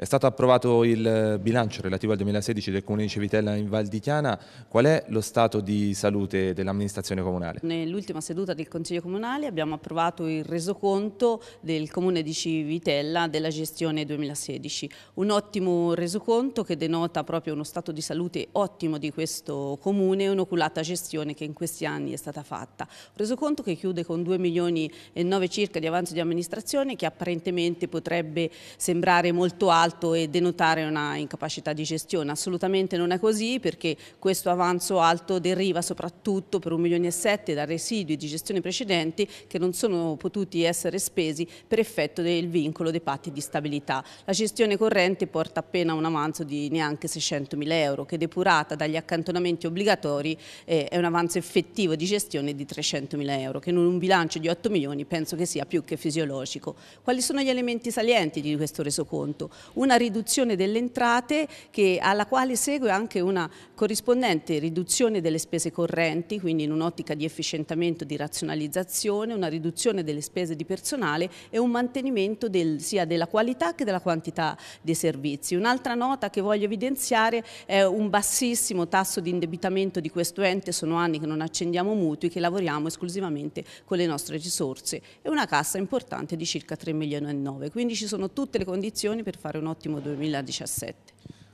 È stato approvato il bilancio relativo al 2016 del Comune di Civitella in Val di Chiana. Qual è lo stato di salute dell'amministrazione comunale? Nell'ultima seduta del Consiglio Comunale abbiamo approvato il resoconto del Comune di Civitella della gestione 2016. Un ottimo resoconto che denota proprio uno stato di salute ottimo di questo Comune e un'oculata gestione che in questi anni è stata fatta. Un resoconto che chiude con 2 milioni e 9 circa di avanzo di amministrazione che apparentemente potrebbe sembrare molto alto alto e denotare una incapacità di gestione. Assolutamente non è così perché questo avanzo alto deriva soprattutto per un milione e sette da residui di gestione precedenti che non sono potuti essere spesi per effetto del vincolo dei patti di stabilità. La gestione corrente porta appena un avanzo di neanche 600 mila euro che depurata dagli accantonamenti obbligatori eh, è un avanzo effettivo di gestione di 300 mila euro che in un bilancio di 8 milioni penso che sia più che fisiologico. Quali sono gli elementi salienti di questo resoconto? una riduzione delle entrate che, alla quale segue anche una corrispondente riduzione delle spese correnti, quindi in un'ottica di efficientamento, di razionalizzazione, una riduzione delle spese di personale e un mantenimento del, sia della qualità che della quantità dei servizi. Un'altra nota che voglio evidenziare è un bassissimo tasso di indebitamento di questo ente, sono anni che non accendiamo mutui, che lavoriamo esclusivamente con le nostre risorse e una cassa importante di circa 3 milioni e 9, quindi ci sono tutte le condizioni per fare un ottimo 2017.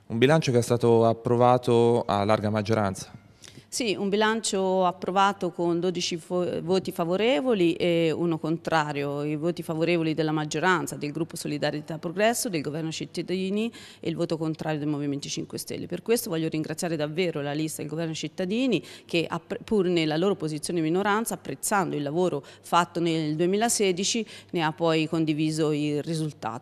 Un bilancio che è stato approvato a larga maggioranza. Sì, un bilancio approvato con 12 voti favorevoli e uno contrario, i voti favorevoli della maggioranza, del gruppo Solidarietà Progresso, del governo cittadini e il voto contrario del Movimento 5 Stelle. Per questo voglio ringraziare davvero la lista del governo cittadini che pur nella loro posizione minoranza, apprezzando il lavoro fatto nel 2016, ne ha poi condiviso il risultato.